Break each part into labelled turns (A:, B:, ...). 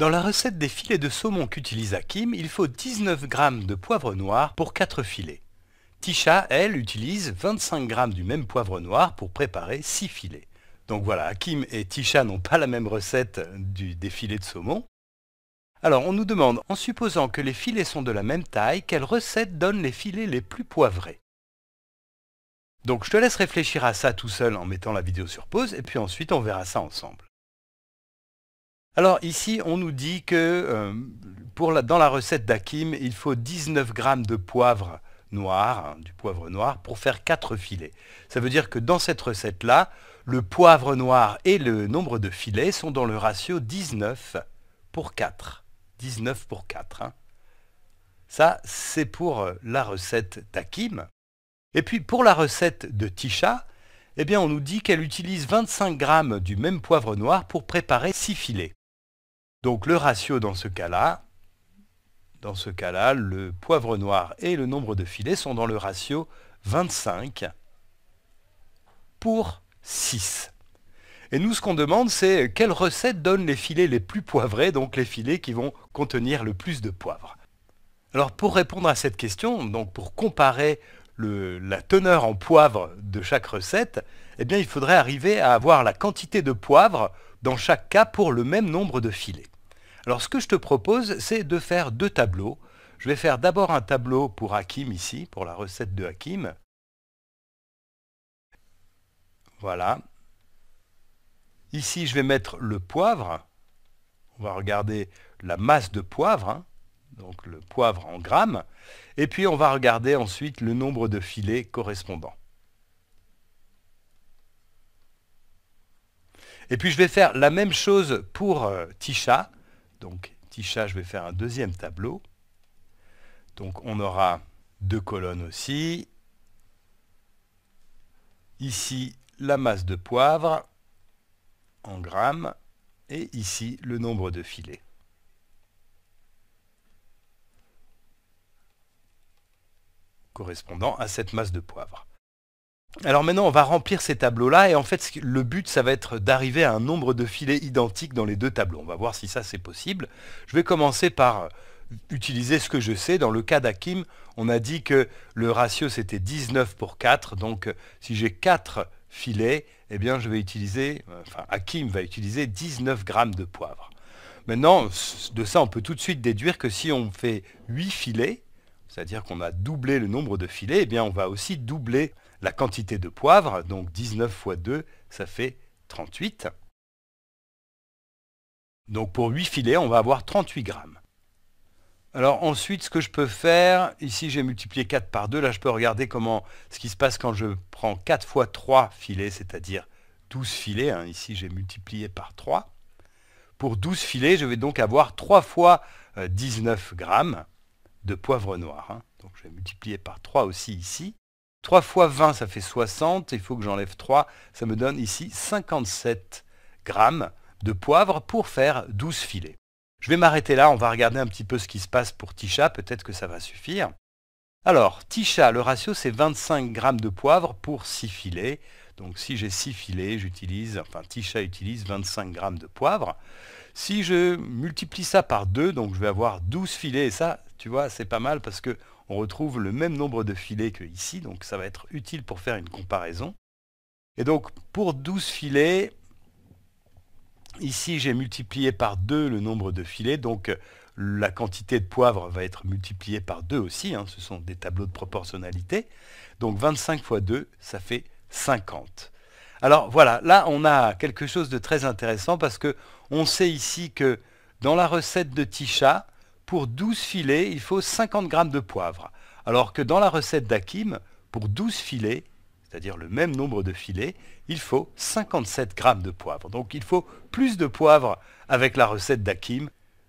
A: Dans la recette des filets de saumon qu'utilise Hakim, il faut 19 g de poivre noir pour 4 filets. Tisha, elle, utilise 25 g du même poivre noir pour préparer 6 filets. Donc voilà, Hakim et Tisha n'ont pas la même recette du, des filets de saumon. Alors on nous demande, en supposant que les filets sont de la même taille, quelle recette donne les filets les plus poivrés Donc je te laisse réfléchir à ça tout seul en mettant la vidéo sur pause, et puis ensuite on verra ça ensemble. Alors ici, on nous dit que euh, dans la recette d'Akim, il faut 19 g de poivre noir, hein, du poivre noir, pour faire 4 filets. Ça veut dire que dans cette recette-là, le poivre noir et le nombre de filets sont dans le ratio 19 pour 4. 19 pour 4. Hein. Ça, c'est pour euh, la recette d'Akim. Et puis pour la recette de Tisha, eh bien on nous dit qu'elle utilise 25 g du même poivre noir pour préparer 6 filets. Donc le ratio dans ce cas-là, dans ce cas-là, le poivre noir et le nombre de filets sont dans le ratio 25 pour 6. Et nous, ce qu'on demande, c'est quelle recette donne les filets les plus poivrés, donc les filets qui vont contenir le plus de poivre. Alors pour répondre à cette question, donc pour comparer la teneur en poivre de chaque recette, eh bien il faudrait arriver à avoir la quantité de poivre dans chaque cas pour le même nombre de filets. Alors ce que je te propose, c'est de faire deux tableaux. Je vais faire d'abord un tableau pour Hakim ici, pour la recette de Hakim. Voilà. Ici, je vais mettre le poivre. On va regarder la masse de poivre, hein. donc le poivre en grammes. Et puis, on va regarder ensuite le nombre de filets correspondants. Et puis je vais faire la même chose pour euh, Tisha. Donc Tisha, je vais faire un deuxième tableau. Donc on aura deux colonnes aussi. Ici, la masse de poivre en grammes. Et ici, le nombre de filets. correspondant à cette masse de poivre. Alors maintenant, on va remplir ces tableaux-là, et en fait, le but, ça va être d'arriver à un nombre de filets identiques dans les deux tableaux. On va voir si ça, c'est possible. Je vais commencer par utiliser ce que je sais. Dans le cas d'Akim, on a dit que le ratio, c'était 19 pour 4, donc si j'ai 4 filets, eh bien, je vais utiliser, enfin, Akim va utiliser 19 grammes de poivre. Maintenant, de ça, on peut tout de suite déduire que si on fait 8 filets, c'est-à-dire qu'on a doublé le nombre de filets, et eh bien on va aussi doubler la quantité de poivre, donc 19 fois 2, ça fait 38. Donc pour 8 filets, on va avoir 38 grammes. Alors ensuite, ce que je peux faire, ici j'ai multiplié 4 par 2, là je peux regarder comment ce qui se passe quand je prends 4 fois 3 filets, c'est-à-dire 12 filets, hein. ici j'ai multiplié par 3. Pour 12 filets, je vais donc avoir 3 fois 19 euh, grammes de poivre noir. Hein. Donc je vais multiplier par 3 aussi ici. 3 fois 20, ça fait 60. Il faut que j'enlève 3. Ça me donne ici 57 grammes de poivre pour faire 12 filets. Je vais m'arrêter là. On va regarder un petit peu ce qui se passe pour Ticha. Peut-être que ça va suffire. Alors, Ticha, le ratio, c'est 25 grammes de poivre pour 6 filets. Donc si j'ai 6 filets, j'utilise, enfin Tisha utilise 25 grammes de poivre. Si je multiplie ça par 2, donc je vais avoir 12 filets, et ça, tu vois, c'est pas mal parce que on retrouve le même nombre de filets que ici, donc ça va être utile pour faire une comparaison. Et donc, pour 12 filets, ici, j'ai multiplié par 2 le nombre de filets, donc euh, la quantité de poivre va être multipliée par 2 aussi, hein, ce sont des tableaux de proportionnalité. Donc 25 fois 2, ça fait 50. Alors voilà, là on a quelque chose de très intéressant parce que on sait ici que dans la recette de Tisha, pour 12 filets, il faut 50 g de poivre. Alors que dans la recette d'Akim, pour 12 filets, c'est-à-dire le même nombre de filets, il faut 57 g de poivre. Donc il faut plus de poivre avec la recette d'Akim.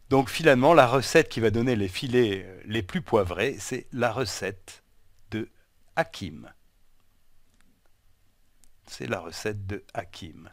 A: Donc finalement, la recette qui va donner les filets euh, les plus poivrés, c'est la recette de Hakim. C'est la recette de Hakim.